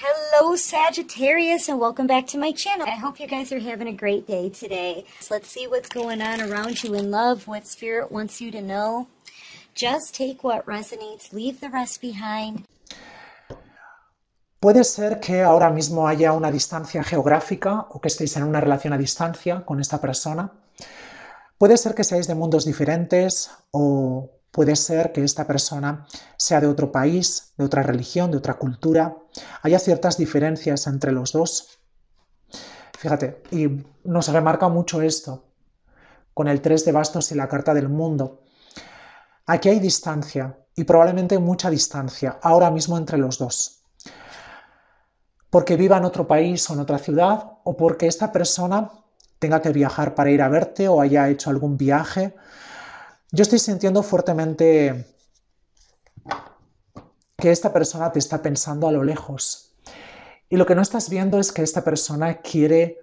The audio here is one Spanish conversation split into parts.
Hello Sagittarius and welcome back to my channel. I hope you guys are having a great day today. So let's see what's going on around you in love, what spirit wants you to know. Just take what resonates, leave the rest behind. Puede ser que ahora mismo haya una distancia geográfica o que estéis en una relación a distancia con esta persona. Puede ser que seáis de mundos diferentes o puede ser que esta persona sea de otro país, de otra religión, de otra cultura haya ciertas diferencias entre los dos. Fíjate, y nos remarca mucho esto con el 3 de bastos y la carta del mundo. Aquí hay distancia y probablemente mucha distancia ahora mismo entre los dos. Porque viva en otro país o en otra ciudad o porque esta persona tenga que viajar para ir a verte o haya hecho algún viaje. Yo estoy sintiendo fuertemente que esta persona te está pensando a lo lejos. Y lo que no estás viendo es que esta persona quiere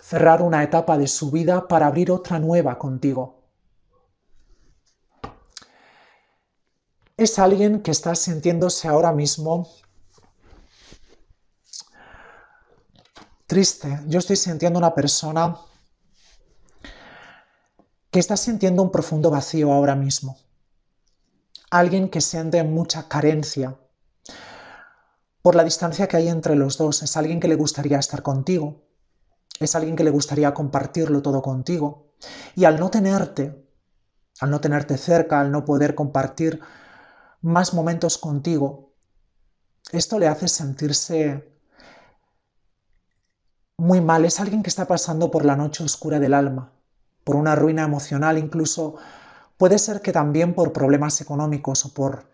cerrar una etapa de su vida para abrir otra nueva contigo. Es alguien que está sintiéndose ahora mismo triste. Yo estoy sintiendo una persona que está sintiendo un profundo vacío ahora mismo alguien que siente mucha carencia por la distancia que hay entre los dos. Es alguien que le gustaría estar contigo, es alguien que le gustaría compartirlo todo contigo. Y al no tenerte, al no tenerte cerca, al no poder compartir más momentos contigo, esto le hace sentirse muy mal. Es alguien que está pasando por la noche oscura del alma, por una ruina emocional, incluso Puede ser que también por problemas económicos o por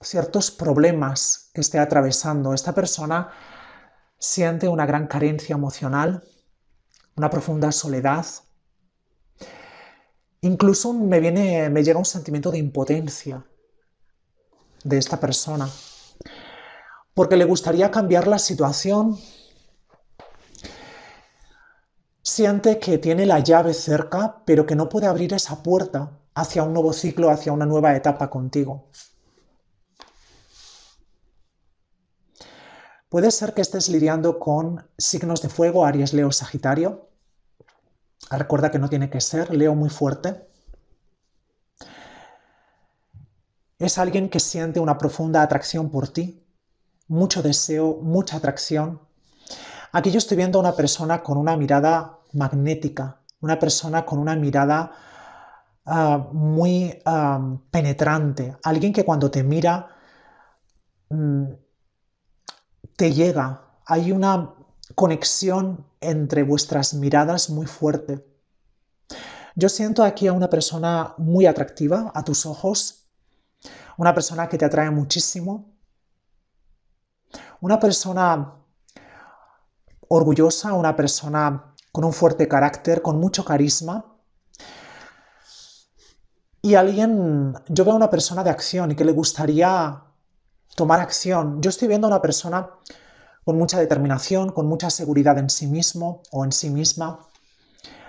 ciertos problemas que esté atravesando, esta persona siente una gran carencia emocional, una profunda soledad. Incluso me, viene, me llega un sentimiento de impotencia de esta persona, porque le gustaría cambiar la situación, Siente que tiene la llave cerca, pero que no puede abrir esa puerta hacia un nuevo ciclo, hacia una nueva etapa contigo. Puede ser que estés lidiando con signos de fuego, Aries, Leo, Sagitario. Recuerda que no tiene que ser, Leo muy fuerte. Es alguien que siente una profunda atracción por ti, mucho deseo, mucha atracción. Aquí yo estoy viendo a una persona con una mirada magnética, una persona con una mirada ah, muy ah, penetrante, alguien que cuando te mira mm, te llega. Hay una conexión entre vuestras miradas muy fuerte. Yo siento aquí a una persona muy atractiva a tus ojos, una persona que te atrae muchísimo, una persona orgullosa, una persona con un fuerte carácter, con mucho carisma. Y alguien, yo veo a una persona de acción y que le gustaría tomar acción. Yo estoy viendo a una persona con mucha determinación, con mucha seguridad en sí mismo o en sí misma.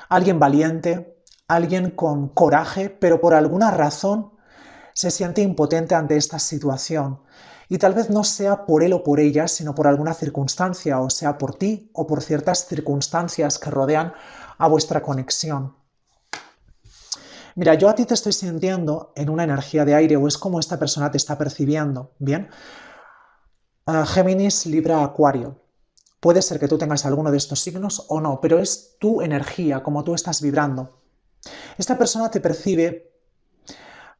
Alguien valiente, alguien con coraje, pero por alguna razón se siente impotente ante esta situación. Y tal vez no sea por él o por ella, sino por alguna circunstancia, o sea, por ti o por ciertas circunstancias que rodean a vuestra conexión. Mira, yo a ti te estoy sintiendo en una energía de aire o es como esta persona te está percibiendo, ¿bien? Ah, Géminis, Libra, Acuario. Puede ser que tú tengas alguno de estos signos o no, pero es tu energía, como tú estás vibrando. Esta persona te percibe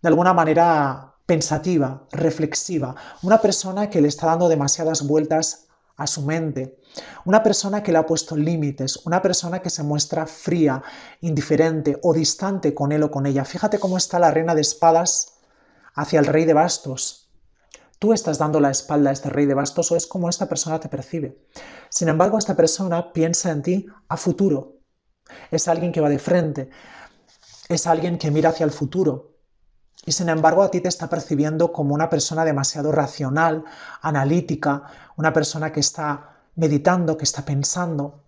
de alguna manera pensativa, reflexiva, una persona que le está dando demasiadas vueltas a su mente, una persona que le ha puesto límites, una persona que se muestra fría, indiferente o distante con él o con ella. Fíjate cómo está la reina de espadas hacia el rey de bastos. Tú estás dando la espalda a este rey de bastos o es como esta persona te percibe. Sin embargo, esta persona piensa en ti a futuro. Es alguien que va de frente. Es alguien que mira hacia el futuro y sin embargo a ti te está percibiendo como una persona demasiado racional, analítica, una persona que está meditando, que está pensando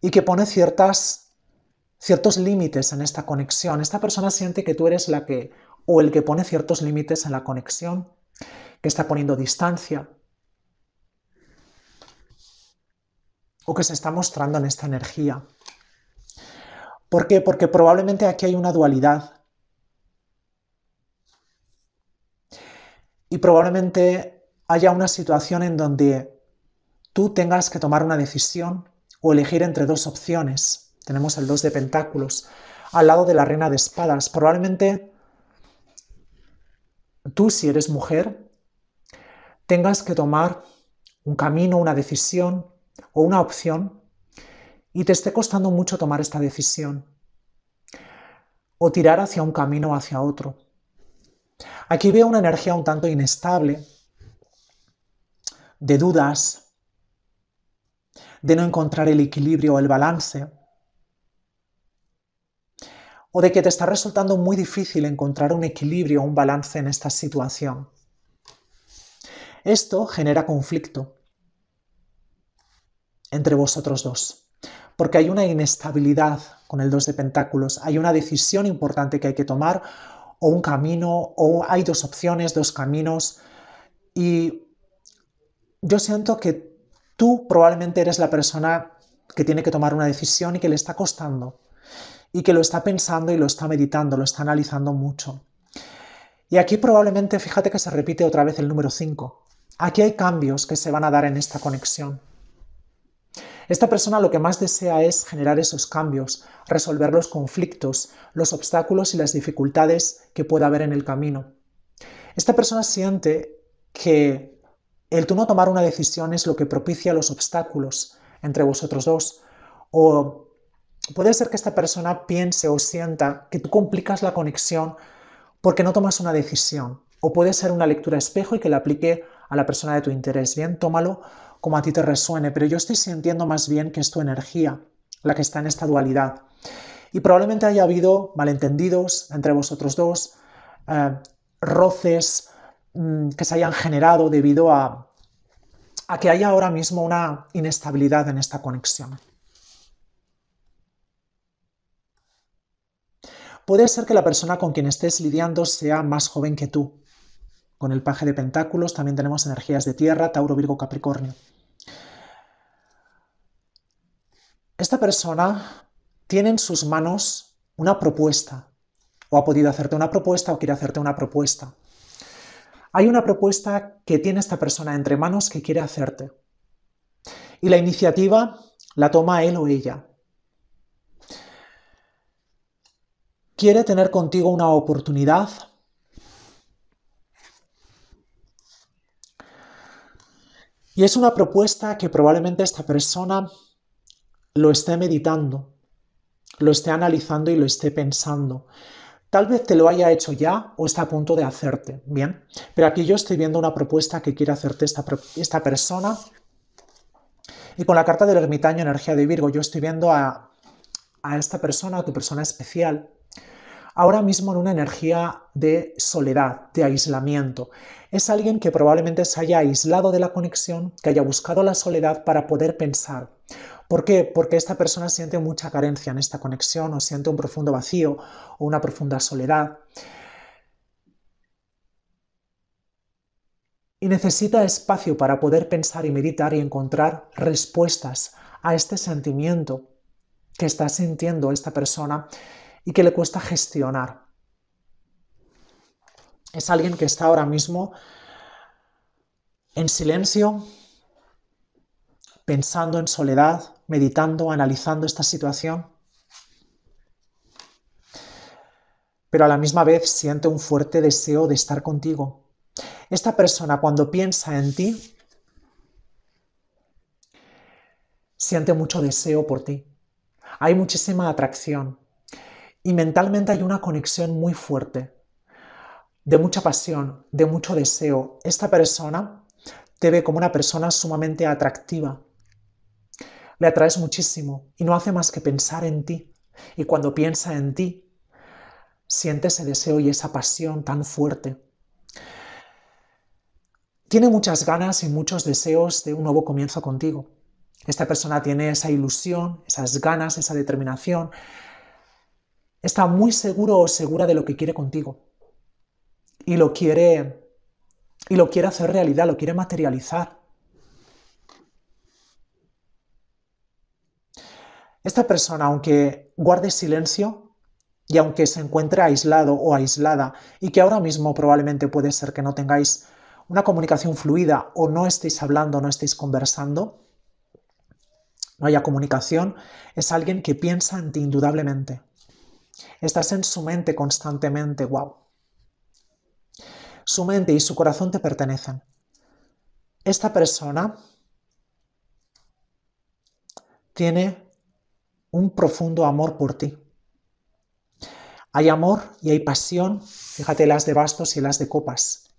y que pone ciertas, ciertos límites en esta conexión. Esta persona siente que tú eres la que o el que pone ciertos límites en la conexión, que está poniendo distancia o que se está mostrando en esta energía. ¿Por qué? Porque probablemente aquí hay una dualidad. y probablemente haya una situación en donde tú tengas que tomar una decisión o elegir entre dos opciones. Tenemos el 2 de pentáculos al lado de la reina de espadas. Probablemente tú, si eres mujer, tengas que tomar un camino, una decisión o una opción y te esté costando mucho tomar esta decisión o tirar hacia un camino o hacia otro. Aquí veo una energía un tanto inestable, de dudas, de no encontrar el equilibrio o el balance, o de que te está resultando muy difícil encontrar un equilibrio o un balance en esta situación. Esto genera conflicto entre vosotros dos, porque hay una inestabilidad con el 2 de Pentáculos, hay una decisión importante que hay que tomar o un camino, o hay dos opciones, dos caminos. Y yo siento que tú probablemente eres la persona que tiene que tomar una decisión y que le está costando, y que lo está pensando y lo está meditando, lo está analizando mucho. Y aquí probablemente, fíjate que se repite otra vez el número 5. Aquí hay cambios que se van a dar en esta conexión. Esta persona lo que más desea es generar esos cambios, resolver los conflictos, los obstáculos y las dificultades que pueda haber en el camino. Esta persona siente que el tú no tomar una decisión es lo que propicia los obstáculos entre vosotros dos. O puede ser que esta persona piense o sienta que tú complicas la conexión porque no tomas una decisión. O puede ser una lectura espejo y que la aplique a la persona de tu interés. Bien, tómalo como a ti te resuene, pero yo estoy sintiendo más bien que es tu energía la que está en esta dualidad. Y probablemente haya habido malentendidos entre vosotros dos, eh, roces mm, que se hayan generado debido a, a que haya ahora mismo una inestabilidad en esta conexión. Puede ser que la persona con quien estés lidiando sea más joven que tú. Con el paje de pentáculos también tenemos energías de tierra, Tauro, Virgo, Capricornio. Esta persona tiene en sus manos una propuesta, o ha podido hacerte una propuesta o quiere hacerte una propuesta. Hay una propuesta que tiene esta persona entre manos que quiere hacerte. Y la iniciativa la toma él o ella. Quiere tener contigo una oportunidad. Y es una propuesta que probablemente esta persona lo esté meditando, lo esté analizando y lo esté pensando. Tal vez te lo haya hecho ya o está a punto de hacerte, ¿bien? Pero aquí yo estoy viendo una propuesta que quiere hacerte esta, esta persona. Y con la carta del ermitaño, energía de Virgo, yo estoy viendo a, a esta persona, a tu persona especial, ahora mismo en una energía de soledad, de aislamiento. Es alguien que probablemente se haya aislado de la conexión, que haya buscado la soledad para poder pensar. ¿Por qué? Porque esta persona siente mucha carencia en esta conexión o siente un profundo vacío o una profunda soledad. Y necesita espacio para poder pensar y meditar y encontrar respuestas a este sentimiento que está sintiendo esta persona y que le cuesta gestionar. Es alguien que está ahora mismo en silencio, pensando en soledad, meditando, analizando esta situación, pero a la misma vez siente un fuerte deseo de estar contigo. Esta persona cuando piensa en ti, siente mucho deseo por ti. Hay muchísima atracción y mentalmente hay una conexión muy fuerte, de mucha pasión, de mucho deseo. Esta persona te ve como una persona sumamente atractiva, le atraes muchísimo y no hace más que pensar en ti. Y cuando piensa en ti, siente ese deseo y esa pasión tan fuerte. Tiene muchas ganas y muchos deseos de un nuevo comienzo contigo. Esta persona tiene esa ilusión, esas ganas, esa determinación. Está muy seguro o segura de lo que quiere contigo. Y lo quiere y lo quiere hacer realidad, lo quiere materializar. Esta persona, aunque guarde silencio y aunque se encuentre aislado o aislada, y que ahora mismo probablemente puede ser que no tengáis una comunicación fluida o no estéis hablando, no estéis conversando, no haya comunicación, es alguien que piensa en ti indudablemente. Estás en su mente constantemente, wow. Su mente y su corazón te pertenecen. Esta persona tiene un profundo amor por ti. Hay amor y hay pasión, fíjate las de bastos y las de copas.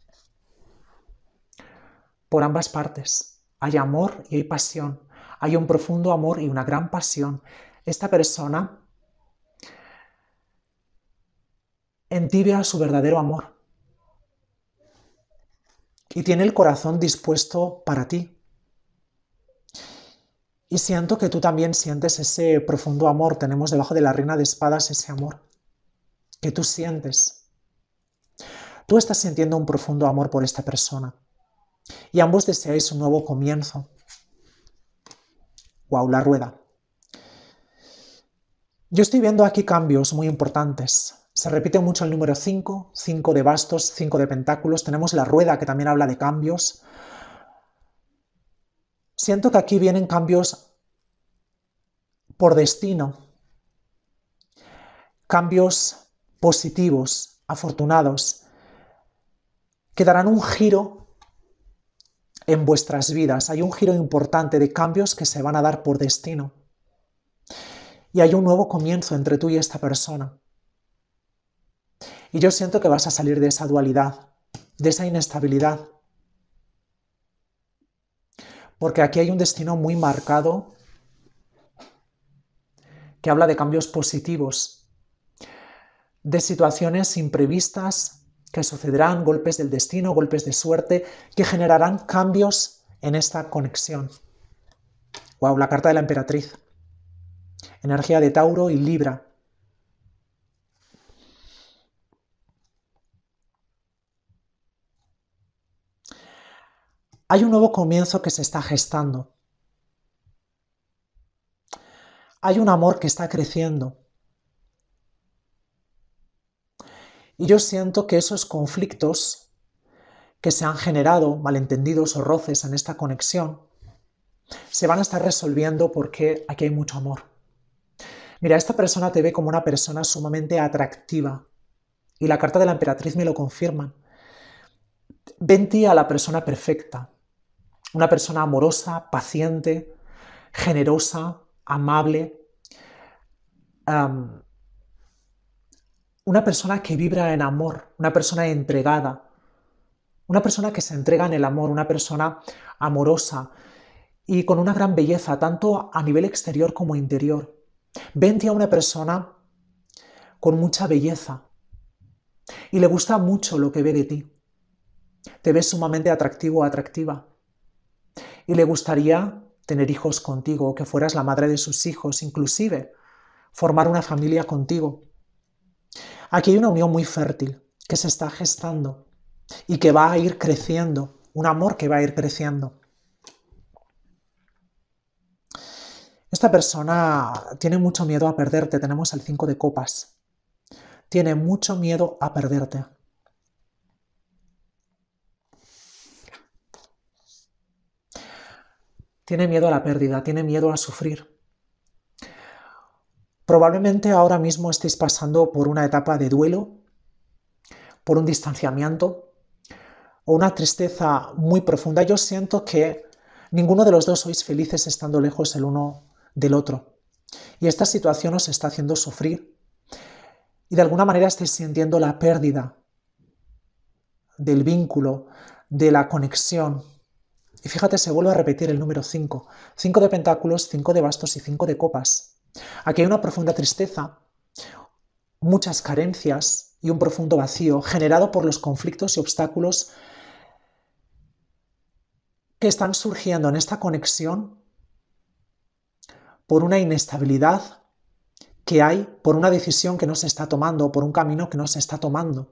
Por ambas partes, hay amor y hay pasión. Hay un profundo amor y una gran pasión. Esta persona entibia su verdadero amor y tiene el corazón dispuesto para ti, y siento que tú también sientes ese profundo amor. Tenemos debajo de la reina de espadas ese amor que tú sientes. Tú estás sintiendo un profundo amor por esta persona. Y ambos deseáis un nuevo comienzo. Wow, la rueda. Yo estoy viendo aquí cambios muy importantes. Se repite mucho el número 5, 5 de bastos, 5 de pentáculos. Tenemos la rueda que también habla de cambios. Siento que aquí vienen cambios por destino, cambios positivos, afortunados, que darán un giro en vuestras vidas. Hay un giro importante de cambios que se van a dar por destino. Y hay un nuevo comienzo entre tú y esta persona. Y yo siento que vas a salir de esa dualidad, de esa inestabilidad, porque aquí hay un destino muy marcado que habla de cambios positivos, de situaciones imprevistas que sucederán, golpes del destino, golpes de suerte, que generarán cambios en esta conexión. Wow, la carta de la emperatriz. Energía de Tauro y Libra. Hay un nuevo comienzo que se está gestando. Hay un amor que está creciendo. Y yo siento que esos conflictos que se han generado, malentendidos o roces en esta conexión, se van a estar resolviendo porque aquí hay mucho amor. Mira, esta persona te ve como una persona sumamente atractiva. Y la carta de la emperatriz me lo confirma. Ven a la persona perfecta. Una persona amorosa, paciente, generosa, amable. una persona que vibra en amor, una persona entregada, una persona que se entrega en el amor, una persona amorosa y con una gran belleza, tanto a nivel exterior como interior. Vente a una persona con mucha belleza y le gusta mucho lo que ve de ti. Te ves sumamente atractivo o atractiva y le gustaría tener hijos contigo, que fueras la madre de sus hijos, inclusive formar una familia contigo. Aquí hay una unión muy fértil que se está gestando y que va a ir creciendo, un amor que va a ir creciendo. Esta persona tiene mucho miedo a perderte, tenemos el 5 de copas. Tiene mucho miedo a perderte. tiene miedo a la pérdida, tiene miedo a sufrir. Probablemente ahora mismo estéis pasando por una etapa de duelo, por un distanciamiento o una tristeza muy profunda. Yo siento que ninguno de los dos sois felices estando lejos el uno del otro. Y esta situación os está haciendo sufrir. Y de alguna manera estáis sintiendo la pérdida del vínculo, de la conexión, y fíjate, se vuelve a repetir el número 5. 5 de pentáculos, 5 de bastos y 5 de copas. Aquí hay una profunda tristeza, muchas carencias y un profundo vacío generado por los conflictos y obstáculos que están surgiendo en esta conexión por una inestabilidad que hay, por una decisión que no se está tomando, por un camino que no se está tomando,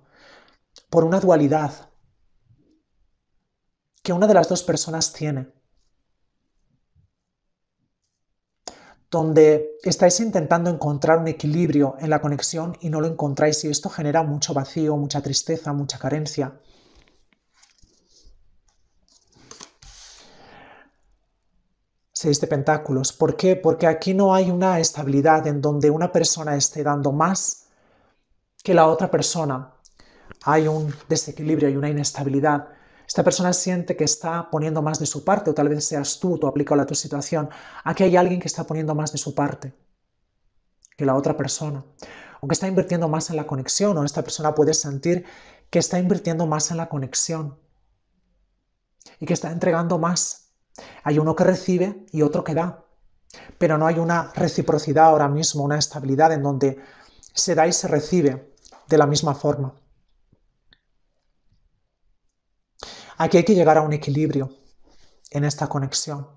por una dualidad, que una de las dos personas tiene. Donde estáis intentando encontrar un equilibrio en la conexión y no lo encontráis y esto genera mucho vacío, mucha tristeza, mucha carencia. Seis de Pentáculos. ¿Por qué? Porque aquí no hay una estabilidad en donde una persona esté dando más que la otra persona. Hay un desequilibrio y una inestabilidad esta persona siente que está poniendo más de su parte, o tal vez seas tú, tú aplica a tu situación, aquí hay alguien que está poniendo más de su parte que la otra persona, o que está invirtiendo más en la conexión, o esta persona puede sentir que está invirtiendo más en la conexión y que está entregando más. Hay uno que recibe y otro que da, pero no hay una reciprocidad ahora mismo, una estabilidad en donde se da y se recibe de la misma forma. Aquí hay que llegar a un equilibrio en esta conexión.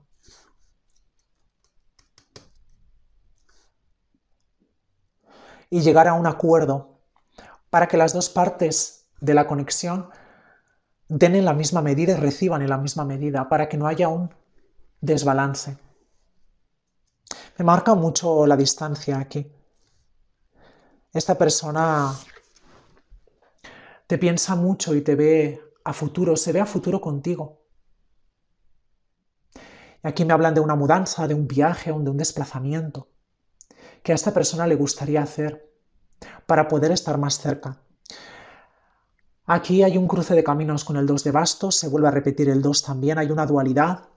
Y llegar a un acuerdo para que las dos partes de la conexión den en la misma medida y reciban en la misma medida, para que no haya un desbalance. Me marca mucho la distancia aquí. Esta persona te piensa mucho y te ve a futuro, se ve a futuro contigo. Y aquí me hablan de una mudanza, de un viaje, de un desplazamiento que a esta persona le gustaría hacer para poder estar más cerca. Aquí hay un cruce de caminos con el 2 de bastos, se vuelve a repetir el 2 también, hay una dualidad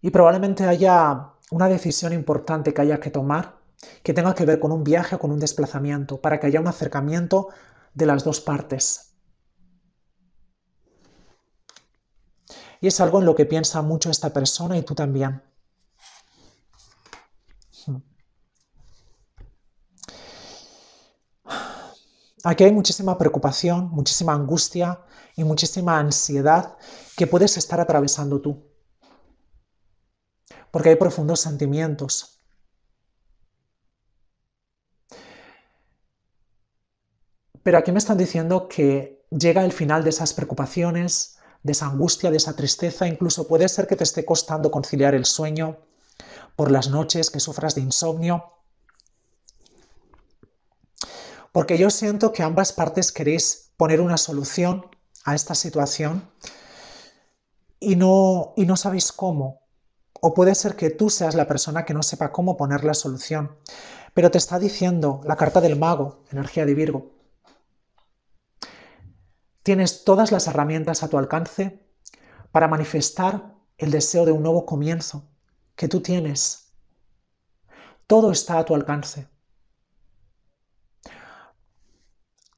y probablemente haya una decisión importante que haya que tomar que tenga que ver con un viaje o con un desplazamiento para que haya un acercamiento de las dos partes. Y es algo en lo que piensa mucho esta persona y tú también. Aquí hay muchísima preocupación, muchísima angustia y muchísima ansiedad que puedes estar atravesando tú. Porque hay profundos sentimientos. Pero aquí me están diciendo que llega el final de esas preocupaciones, de esa angustia, de esa tristeza, incluso puede ser que te esté costando conciliar el sueño por las noches, que sufras de insomnio. Porque yo siento que ambas partes queréis poner una solución a esta situación y no, y no sabéis cómo. O puede ser que tú seas la persona que no sepa cómo poner la solución. Pero te está diciendo la carta del mago, energía de Virgo, Tienes todas las herramientas a tu alcance para manifestar el deseo de un nuevo comienzo que tú tienes. Todo está a tu alcance.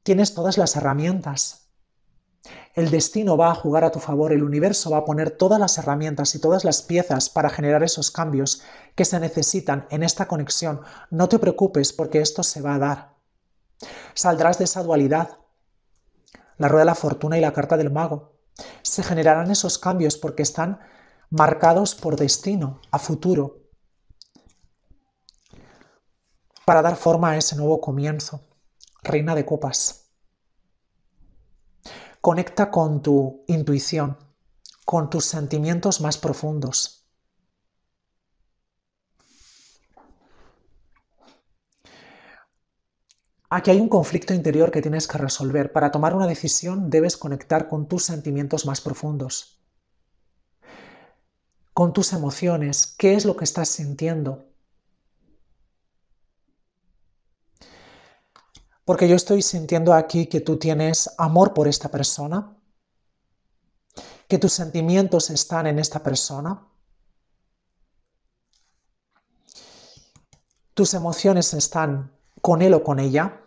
Tienes todas las herramientas. El destino va a jugar a tu favor, el universo va a poner todas las herramientas y todas las piezas para generar esos cambios que se necesitan en esta conexión. No te preocupes porque esto se va a dar. Saldrás de esa dualidad, la rueda de la fortuna y la carta del mago. Se generarán esos cambios porque están marcados por destino, a futuro, para dar forma a ese nuevo comienzo. Reina de copas. Conecta con tu intuición, con tus sentimientos más profundos Aquí hay un conflicto interior que tienes que resolver. Para tomar una decisión debes conectar con tus sentimientos más profundos, con tus emociones, qué es lo que estás sintiendo. Porque yo estoy sintiendo aquí que tú tienes amor por esta persona, que tus sentimientos están en esta persona, tus emociones están con él o con ella,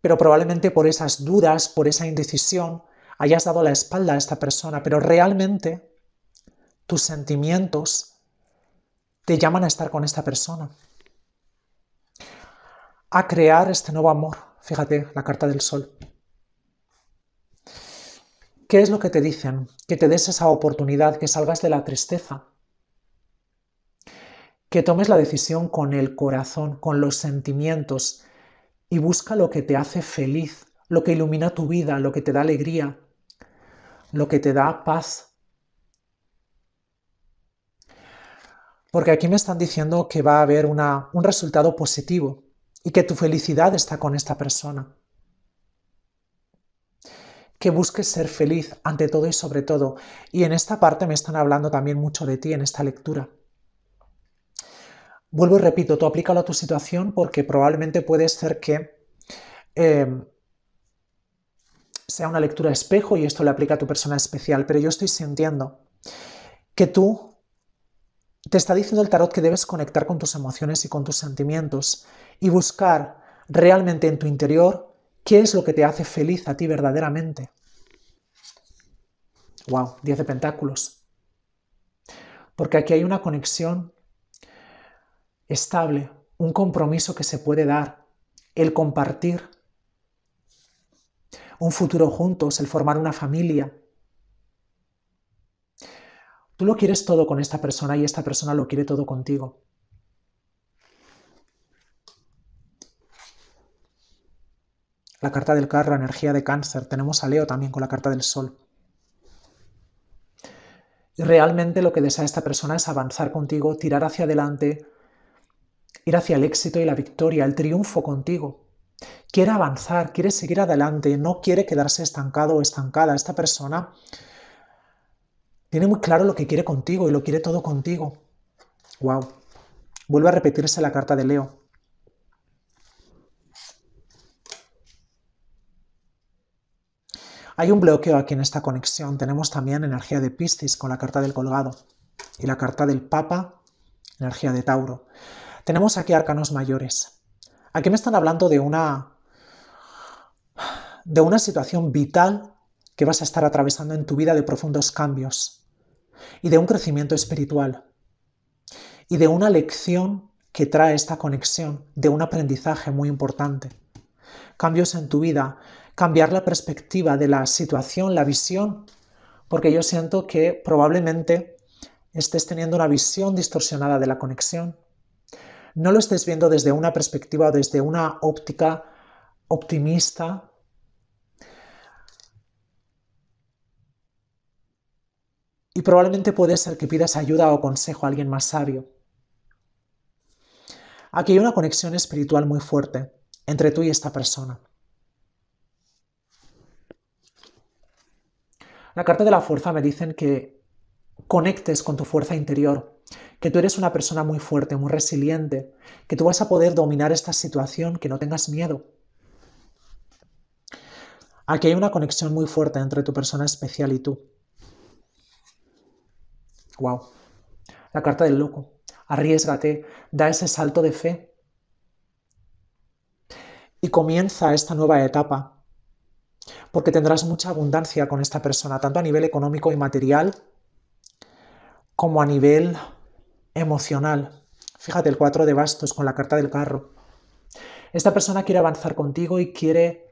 pero probablemente por esas dudas, por esa indecisión, hayas dado la espalda a esta persona, pero realmente tus sentimientos te llaman a estar con esta persona, a crear este nuevo amor. Fíjate, la carta del sol. ¿Qué es lo que te dicen? Que te des esa oportunidad, que salgas de la tristeza, que tomes la decisión con el corazón, con los sentimientos y busca lo que te hace feliz, lo que ilumina tu vida, lo que te da alegría, lo que te da paz. Porque aquí me están diciendo que va a haber un resultado positivo y que tu felicidad está con esta persona. Que busques ser feliz ante todo y sobre todo. Y en esta parte me están hablando también mucho de ti en esta lectura vuelvo y repito, tú aplícalo a tu situación porque probablemente puede ser que eh, sea una lectura espejo y esto le aplica a tu persona especial, pero yo estoy sintiendo que tú te está diciendo el tarot que debes conectar con tus emociones y con tus sentimientos y buscar realmente en tu interior qué es lo que te hace feliz a ti verdaderamente. Wow, 10 de pentáculos. Porque aquí hay una conexión estable, un compromiso que se puede dar, el compartir, un futuro juntos, el formar una familia. Tú lo quieres todo con esta persona y esta persona lo quiere todo contigo. La carta del carro, energía de cáncer. Tenemos a Leo también con la carta del sol. realmente lo que desea esta persona es avanzar contigo, tirar hacia adelante, ir hacia el éxito y la victoria, el triunfo contigo. Quiere avanzar, quiere seguir adelante, no quiere quedarse estancado o estancada. Esta persona tiene muy claro lo que quiere contigo y lo quiere todo contigo. Wow. Vuelve a repetirse la carta de Leo. Hay un bloqueo aquí en esta conexión. Tenemos también energía de Piscis con la carta del colgado y la carta del Papa, energía de Tauro. Tenemos aquí arcanos mayores. Aquí me están hablando de una, de una situación vital que vas a estar atravesando en tu vida de profundos cambios y de un crecimiento espiritual y de una lección que trae esta conexión, de un aprendizaje muy importante. Cambios en tu vida, cambiar la perspectiva de la situación, la visión, porque yo siento que probablemente estés teniendo una visión distorsionada de la conexión no lo estés viendo desde una perspectiva o desde una óptica optimista. Y probablemente puede ser que pidas ayuda o consejo a alguien más sabio. Aquí hay una conexión espiritual muy fuerte entre tú y esta persona. La carta de la fuerza me dicen que conectes con tu fuerza interior, que tú eres una persona muy fuerte, muy resiliente, que tú vas a poder dominar esta situación, que no tengas miedo. Aquí hay una conexión muy fuerte entre tu persona especial y tú. Wow. La carta del loco. Arriesgate, da ese salto de fe. Y comienza esta nueva etapa porque tendrás mucha abundancia con esta persona, tanto a nivel económico y material, como a nivel emocional. Fíjate el 4 de bastos con la carta del carro. Esta persona quiere avanzar contigo y quiere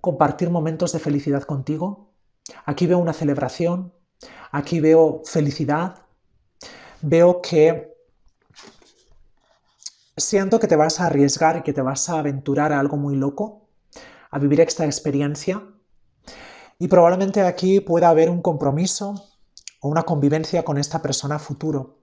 compartir momentos de felicidad contigo. Aquí veo una celebración, aquí veo felicidad, veo que siento que te vas a arriesgar y que te vas a aventurar a algo muy loco, a vivir esta experiencia. Y probablemente aquí pueda haber un compromiso, o una convivencia con esta persona futuro.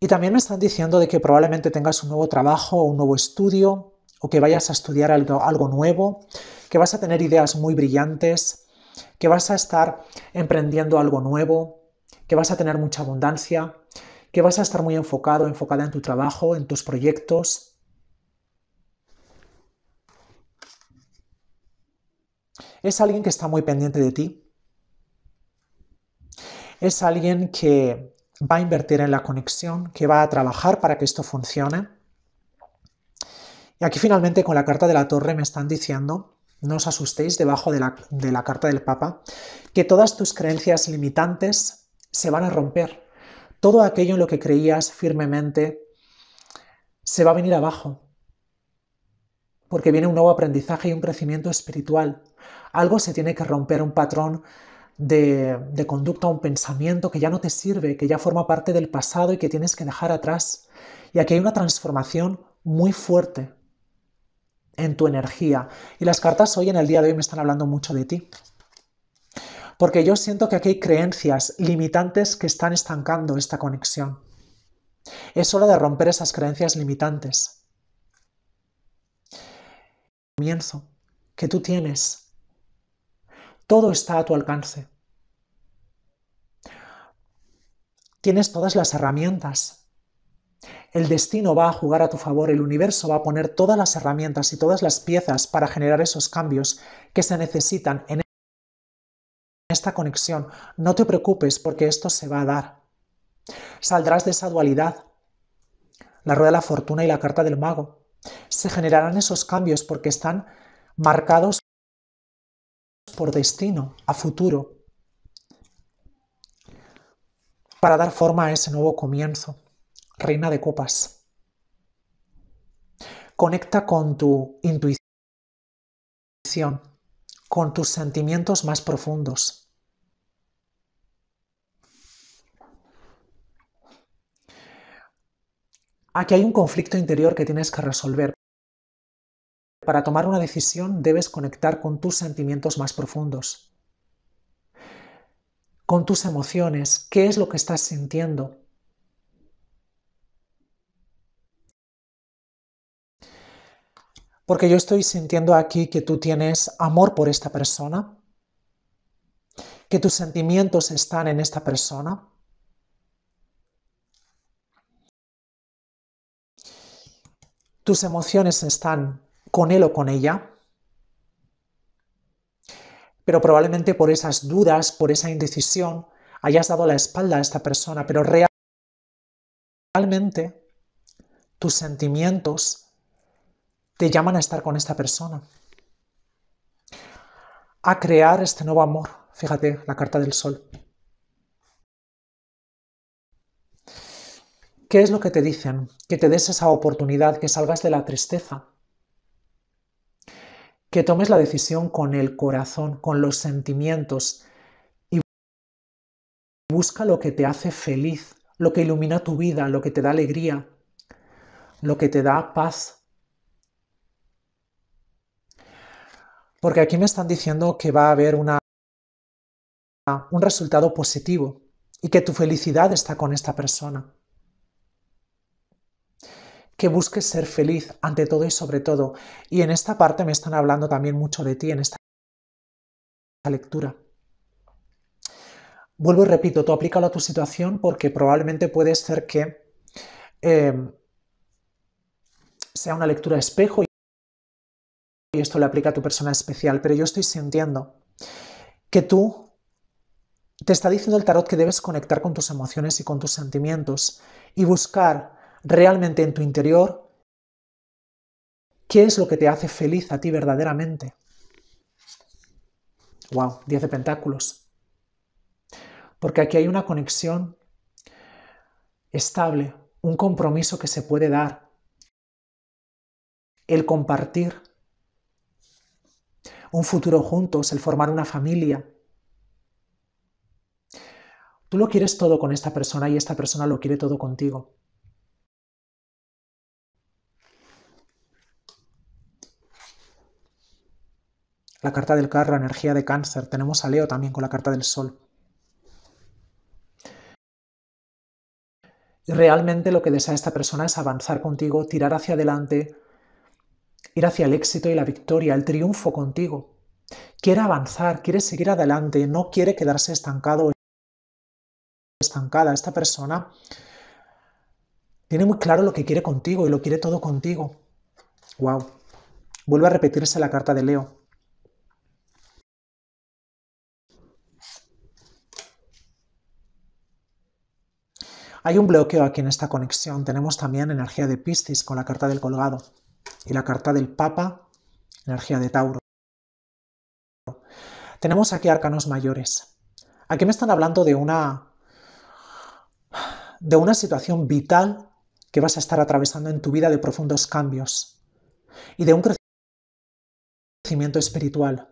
Y también me están diciendo de que probablemente tengas un nuevo trabajo o un nuevo estudio, o que vayas a estudiar algo, nuevo, que vas a tener ideas muy brillantes, que vas a estar emprendiendo algo nuevo, que vas a tener mucha abundancia, que vas a estar muy enfocado, enfocada en tu trabajo, en tus proyectos. Es alguien que está muy pendiente de ti. Es alguien que va a invertir en la conexión, que va a trabajar para que esto funcione. Y aquí finalmente con la carta de la torre me están diciendo no os asustéis debajo de la, de la, carta del Papa, que todas tus creencias limitantes se van a romper todo aquello en lo que creías firmemente se va a venir abajo, porque viene un nuevo aprendizaje y un crecimiento espiritual. Algo se tiene que romper, un patrón de, conducta, un pensamiento que ya no te sirve, que ya forma parte del pasado y que tienes que dejar atrás. Y aquí hay una transformación muy fuerte en tu energía. Y las cartas hoy en el día de hoy me están hablando mucho de ti porque yo siento que aquí hay creencias limitantes que están estancando esta conexión. Es hora de romper esas creencias limitantes. comienzo que tú tienes, todo está a tu alcance. Tienes todas las herramientas. El destino va a jugar a tu favor, el universo va a poner todas las herramientas y todas las piezas para generar esos cambios que se necesitan en esta conexión. No te preocupes porque esto se va a dar. Saldrás de esa dualidad, la rueda de la fortuna y la carta del mago. Se generarán esos cambios porque están marcados por destino, a futuro, para dar forma a ese nuevo comienzo. Reina de copas. Conecta con tu intuición, con tus sentimientos más profundos. Aquí hay un conflicto interior que tienes que resolver. Para tomar una decisión debes conectar con tus sentimientos más profundos, con tus emociones, qué es lo que estás sintiendo. Porque yo estoy sintiendo aquí que tú tienes amor por esta persona, que tus sentimientos están en esta persona, tus emociones están con él o con ella, pero probablemente por esas dudas, por esa indecisión, hayas dado la espalda a esta persona, pero realmente tus sentimientos te llaman a estar con esta persona, a crear este nuevo amor. Fíjate, la carta del sol. ¿Qué es lo que te dicen? Que te des esa oportunidad, que salgas de la tristeza, que tomes la decisión con el corazón, con los sentimientos y busca lo que te hace feliz, lo que ilumina tu vida, lo que te da alegría, lo que te da paz. Porque aquí me están diciendo que va a haber una, un resultado positivo y que tu felicidad está con esta persona que busques ser feliz ante todo y sobre todo. Y en esta parte me están hablando también mucho de ti en esta lectura. Vuelvo y repito, tú aplícalo a tu situación porque probablemente puede ser que em, sea una lectura espejo y esto le aplica a tu persona especial, pero yo estoy sintiendo que tú te está diciendo el tarot que debes conectar con tus emociones y con tus sentimientos y buscar realmente en tu interior, qué es lo que te hace feliz a ti verdaderamente. Wow, Diez de pentáculos. Porque aquí hay una conexión estable, un compromiso que se puede dar, el compartir, un futuro juntos, el formar una familia. Tú lo quieres todo con esta persona y esta persona lo quiere todo contigo. La carta del carro, la energía de cáncer. Tenemos a Leo también con la carta del sol. Realmente lo que desea esta persona es avanzar contigo, tirar hacia adelante, ir hacia el éxito y la victoria, el triunfo contigo. Quiere avanzar, quiere seguir adelante, no quiere quedarse estancado o estancada. Esta persona tiene muy claro lo que quiere contigo y lo quiere todo contigo. Wow. Vuelve a repetirse la carta de Leo. Hay un bloqueo aquí en esta conexión. Tenemos también energía de Piscis con la carta del colgado y la carta del Papa, energía de Tauro. Tenemos aquí arcanos mayores. Aquí me están hablando de una de una situación vital que vas a estar atravesando en tu vida de profundos cambios y de un crecimiento espiritual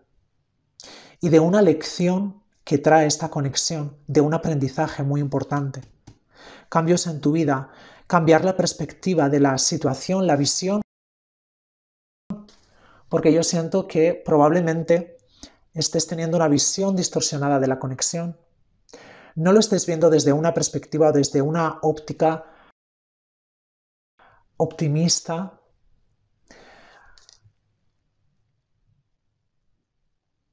y de una lección que trae esta conexión, de un aprendizaje muy importante cambios en tu vida, cambiar la perspectiva de la situación, la visión, porque yo siento que probablemente estés teniendo una visión distorsionada de la conexión. No lo estés viendo desde una perspectiva o desde una óptica optimista